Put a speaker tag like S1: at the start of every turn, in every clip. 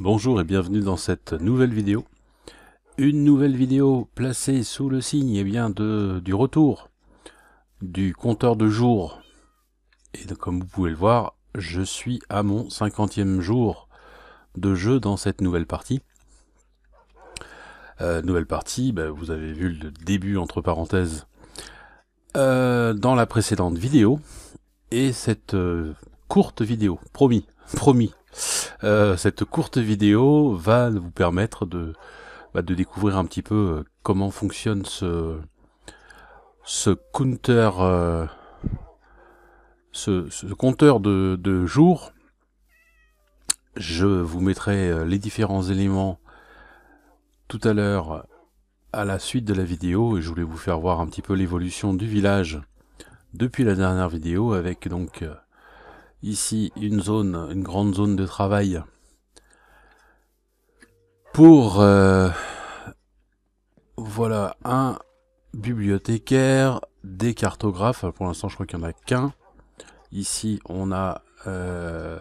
S1: Bonjour et bienvenue dans cette nouvelle vidéo. Une nouvelle vidéo placée sous le signe eh bien, de, du retour du compteur de jours. Et comme vous pouvez le voir, je suis à mon 50e jour de jeu dans cette nouvelle partie. Euh, nouvelle partie, bah, vous avez vu le début entre parenthèses euh, dans la précédente vidéo. Et cette euh, courte vidéo, promis, promis. Euh, cette courte vidéo va vous permettre de, bah, de découvrir un petit peu euh, comment fonctionne ce, ce counter, euh, ce, compteur de, de jours. Je vous mettrai les différents éléments tout à l'heure à la suite de la vidéo et je voulais vous faire voir un petit peu l'évolution du village depuis la dernière vidéo avec donc ici une zone, une grande zone de travail pour euh, voilà un bibliothécaire, des cartographes. Pour l'instant, je crois qu'il n'y en a qu'un. Ici, on a euh,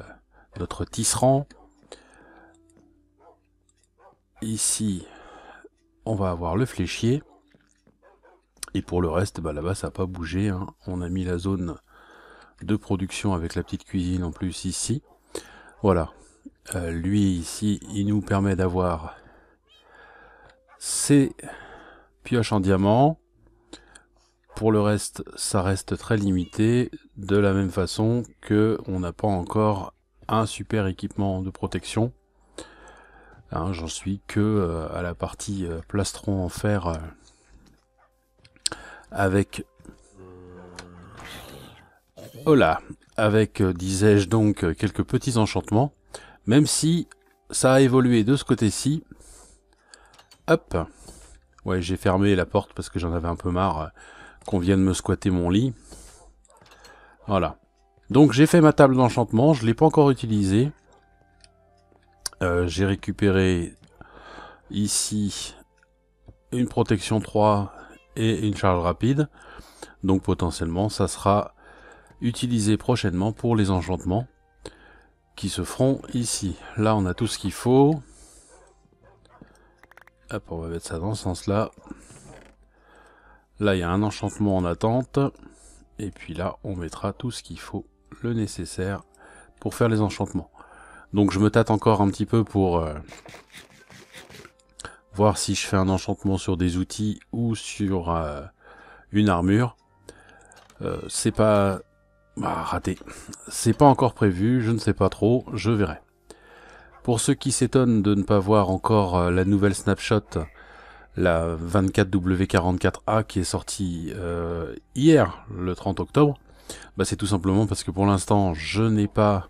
S1: notre tisserand. Ici, on va avoir le fléchier. Et pour le reste, bah, là-bas, ça n'a pas bougé. Hein. On a mis la zone de production avec la petite cuisine en plus ici. Voilà. Euh, lui ici, il nous permet d'avoir ses pioches en diamant. Pour le reste, ça reste très limité, de la même façon que on n'a pas encore un super équipement de protection. Hein, j'en suis que euh, à la partie euh, plastron en fer avec voilà, avec, euh, disais-je donc, euh, quelques petits enchantements, même si ça a évolué de ce côté-ci. Hop Ouais, j'ai fermé la porte parce que j'en avais un peu marre euh, qu'on vienne me squatter mon lit. Voilà. Donc j'ai fait ma table d'enchantement, je ne l'ai pas encore utilisée. j'ai récupéré ici une protection 3 et une charge rapide. Donc potentiellement ça sera Utiliser prochainement pour les enchantements qui se feront ici. Là, on a tout ce qu'il faut. Hop, on va mettre ça dans ce sens-là. Là, il y a un enchantement en attente. Et puis là, on mettra tout ce qu'il faut, le nécessaire, pour faire les enchantements. Donc je me tâte encore un petit peu pour euh, voir si je fais un enchantement sur des outils ou sur euh, une armure. Euh, c'est pas bah, raté. C'est pas encore prévu, je ne sais pas trop, je verrai. Pour ceux qui s'étonnent de ne pas voir encore euh, la nouvelle snapshot, la 24W44A qui est sortie euh, hier, le 30 octobre, bah c'est tout simplement parce que pour l'instant je n'ai pas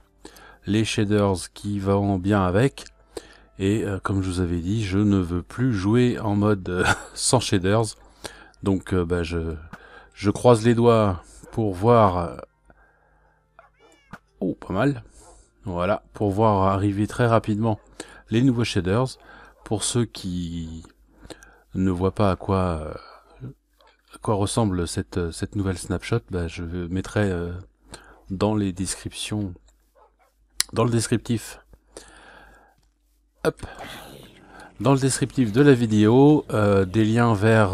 S1: les shaders qui vont bien avec. Et euh, comme je vous avais dit, je ne veux plus jouer en mode sans shaders. Donc bah, je, je croise les doigts pour voir Oh, pas mal. Voilà, pour voir arriver très rapidement les nouveaux shaders. Pour ceux qui ne voient pas à quoi, euh, à quoi ressemble cette, euh, cette nouvelle snapshot, bah, je mettrai euh, dans les descriptions, dans le descriptif. dans le descriptif de la vidéo, des liens vers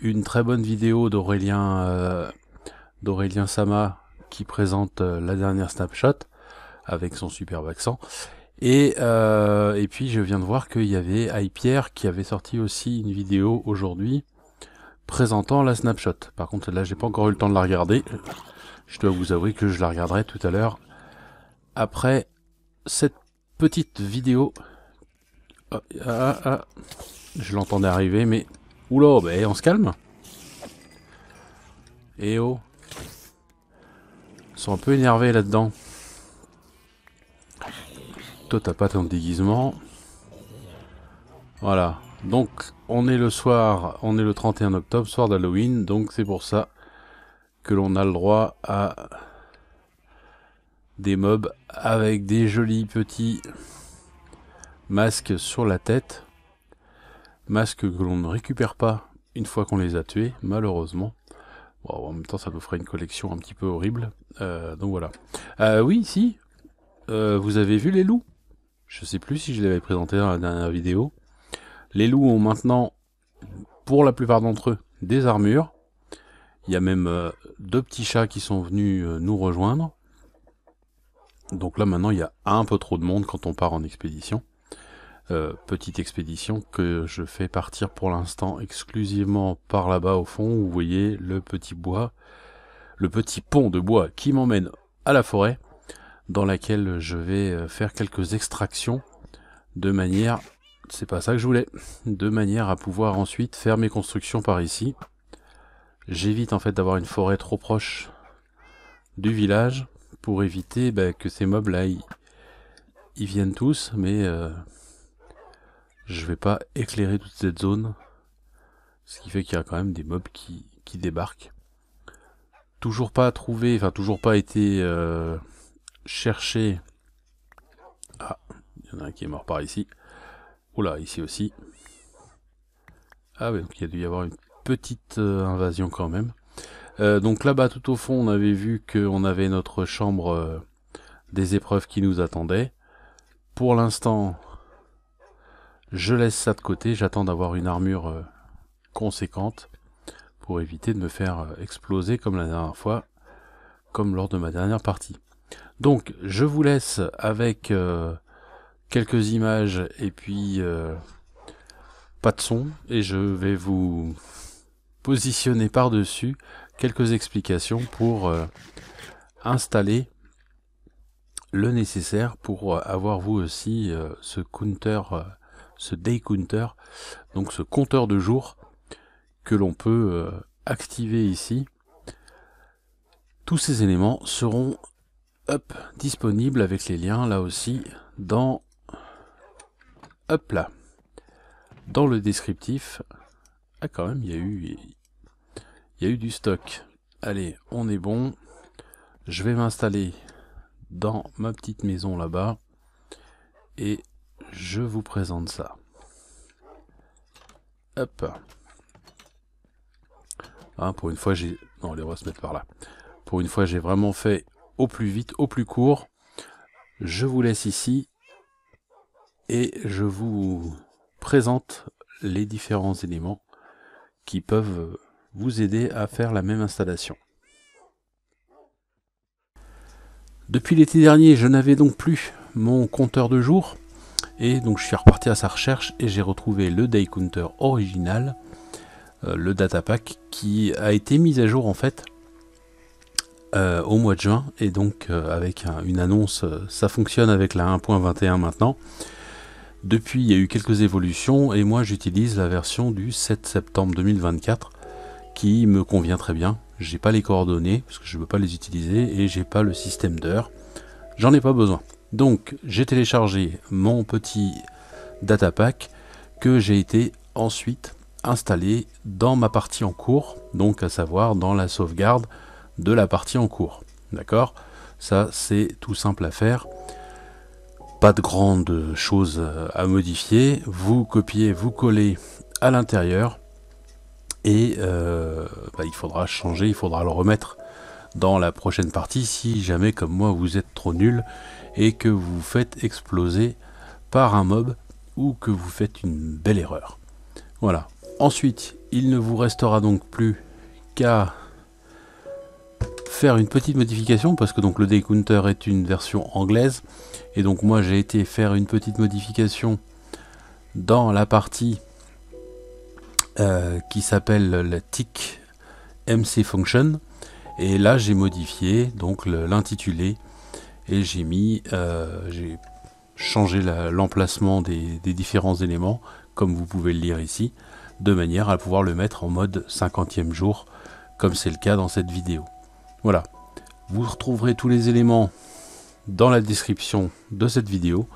S1: une très bonne vidéo d'Aurélien Sama qui présente euh, la dernière snapshot avec son superbe accent. Euh, et, puis je viens de voir qu'il y avait iPierre qui avait sorti aussi une vidéo aujourd'hui présentant la snapshot. Par contre là j'ai pas encore eu le temps de la regarder. Je dois vous avouer que je la regarderai tout à l'heure après cette petite vidéo. Ah, ah, ah, je l'entendais arriver mais... Oula, ben, on se calme. Eh oh sont un peu énervés là-dedans. Toi, t'as pas ton déguisement. Voilà. Donc, on est le soir, on est le 31 octobre, soir d'Halloween, donc c'est pour ça que l'on a le droit à des mobs avec des jolis petits masques sur la tête. Masques que l'on ne récupère pas une fois qu'on les a tués, malheureusement. Bon, en même temps, ça nous ferait une collection un petit peu horrible. Euh, donc voilà. Euh, oui, si. Euh, vous avez vu les loups Je sais plus si je les avais présentés dans la dernière vidéo. Les loups ont maintenant, pour la plupart d'entre eux, des armures. Il y a même deux petits chats qui sont venus nous rejoindre. Donc là, maintenant, il y a un peu trop de monde quand on part en expédition. Euh, petite expédition que je fais partir pour l'instant exclusivement par là-bas au fond, où vous voyez le petit bois, le petit pont de bois qui m'emmène à la forêt, dans laquelle je vais euh, faire quelques extractions de manière, c'est pas ça que je voulais, de manière à pouvoir ensuite faire mes constructions par ici. J'évite en fait d'avoir une forêt trop proche du village pour éviter bah, que ces mobs là ils, viennent tous mais euh, je vais pas éclairer toute cette zone, ce qui fait qu'il y a quand même des mobs qui, qui débarquent. Toujours pas trouvé, enfin toujours pas été euh, cherché. Ah, il y en a un qui est mort par ici. Oula, ici aussi. Ah oui, donc il y a dû y avoir une petite euh, invasion quand même. Euh, donc là-bas, tout au fond, on avait vu qu'on avait notre chambre des épreuves qui nous attendait. Pour l'instant, je laisse ça de côté, j'attends d'avoir une armure euh, conséquente pour éviter de me faire euh, exploser comme la dernière fois, comme lors de ma dernière partie. Donc je vous laisse avec euh, quelques images et puis pas de son et je vais vous positionner par-dessus quelques explications pour installer le nécessaire pour avoir vous aussi ce counter ce day counter, donc ce compteur de jours que l'on peut euh, activer ici. Tous ces éléments seront up, disponibles avec les liens là aussi dans up là dans le descriptif. Ah quand même, il y a eu il y a eu du stock. Allez, on est bon. Je vais m'installer dans ma petite maison là-bas et je vous présente ça. Hop. Hein, pour une fois, j'ai... par là. Pour une fois, j'ai vraiment fait au plus vite, au plus court. Je vous laisse ici et je vous présente les différents éléments qui peuvent vous aider à faire la même installation. Depuis l'été dernier, je n'avais donc plus mon compteur de jour et donc je suis reparti à sa recherche et j'ai retrouvé le Day Counter original, euh, le datapack, qui a été mis à jour en fait euh, au mois de juin. Et donc euh, avec une annonce, ça fonctionne avec la 1.21 maintenant. Depuis, il y a eu quelques évolutions et moi j'utilise la version du 7 septembre 2024 qui me convient très bien. J'ai pas les coordonnées parce que je ne veux pas les utiliser et j'ai pas le système d'heure, J'en ai pas besoin. Donc j'ai téléchargé mon petit data pack que j'ai été ensuite installé dans ma partie en cours, donc à savoir dans la sauvegarde de la partie en cours. D'accord Ça c'est tout simple à faire. Pas de grandes choses à modifier. Vous copiez, vous collez à l'intérieur et euh, bah, il faudra changer, il faudra le remettre dans la prochaine partie si jamais comme moi vous êtes trop nul et que vous vous faites exploser par un mob ou que vous faites une belle erreur. Voilà. Ensuite, il ne vous restera donc plus qu'à faire une petite modification parce que donc le Day Counter est une version anglaise et donc moi j'ai été faire une petite modification dans la partie euh, qui s'appelle la tick MC Function et là, j'ai modifié donc l'intitulé et j'ai mis, euh, j'ai changé l'emplacement des, différents éléments, comme vous pouvez le lire ici, de manière à pouvoir le mettre en mode 50e jour, comme c'est le cas dans cette vidéo. Voilà. Vous retrouverez tous les éléments dans la description de cette vidéo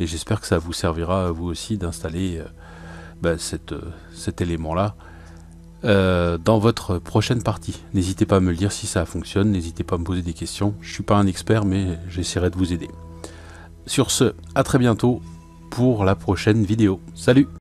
S1: et j'espère que ça vous servira à vous aussi d'installer euh, bah, euh, cet élément là euh, dans votre prochaine partie. N'hésitez pas à me le dire si ça fonctionne, n'hésitez pas à me poser des questions. Je suis pas un expert, mais j'essaierai de vous aider. Sur ce, à très bientôt pour la prochaine vidéo. Salut